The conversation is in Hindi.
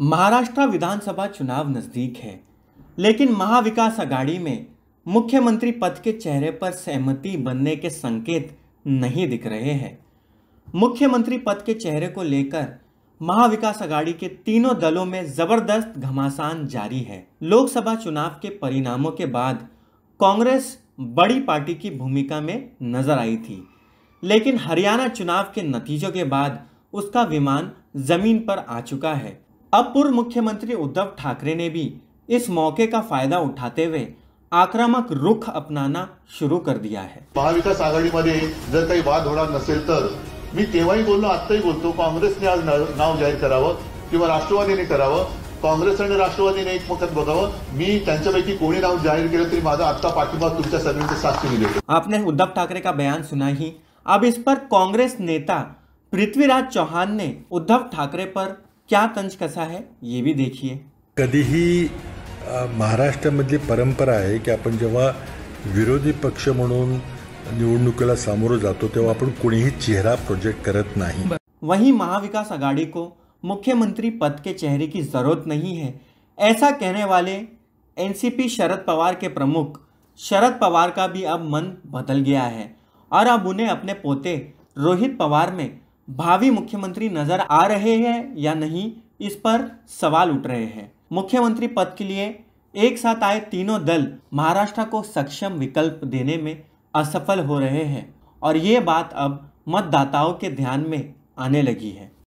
महाराष्ट्र विधानसभा चुनाव नज़दीक है लेकिन महाविकास आघाड़ी में मुख्यमंत्री पद के चेहरे पर सहमति बनने के संकेत नहीं दिख रहे हैं मुख्यमंत्री पद के चेहरे को लेकर महाविकास आघाड़ी के तीनों दलों में जबरदस्त घमासान जारी है लोकसभा चुनाव के परिणामों के बाद कांग्रेस बड़ी पार्टी की भूमिका में नजर आई थी लेकिन हरियाणा चुनाव के नतीजों के बाद उसका विमान जमीन पर आ चुका है अब पूर्व मुख्यमंत्री उद्धव ठाकरे ने भी इस मौके का फायदा उठाते हुए आक्रामक रुख अपनाना शुरू कर दिया है महाविकास आघाड़ी मध्य जर काही वाद होणार नसेल तर मी तेव्हाही बोललो आत्ताही बोलतो काँग्रेसने आज नाव जाहीर करावं किंवा राष्ट्रवादीने करावं काँग्रेस आणि राष्ट्रवादी ने एकमक बगाव त्यांच्यापैकी को नाव जाहीर तरी माझा आत्ता पाठिंबा तुमच्या साक्षी मिळेल आपने उद्धव ठाकरे का बयान सुना ही अब इस पर कांग्रेस नेता पृथ्वीराज चौहान ने उद्धव ठाकरे पर क्या तंज कसा है ये भी देखिए कभी ही महाराष्ट्र महाराष्ट्रामधली परंपरा है कि आप जेव विरोधी पक्ष म्हणून निवडणुकीला सामोरं जातो तेव्हा आपण कोणीही चेहरा प्रोजेक्ट करत नाही वहीं महाविकास आघाड़ी को मुख्यमंत्री पद के चेहरे की जरूरत नहीं है ऐसा कहने वाले एनसीपी शरद पवार के प्रमुख शरद पवार का भी अब मन बदल गया है और अब उन्हें अपने पोते रोहित पवार में भावी मुख्यमंत्री नजर आ रहे हैं या नहीं इस पर सवाल उठ रहे हैं मुख्यमंत्री पद के लिए एक साथ आए तीनों दल महाराष्ट्र को सक्षम विकल्प देने में असफल हो रहे हैं और ये बात अब मतदाताओं के ध्यान में आने लगी है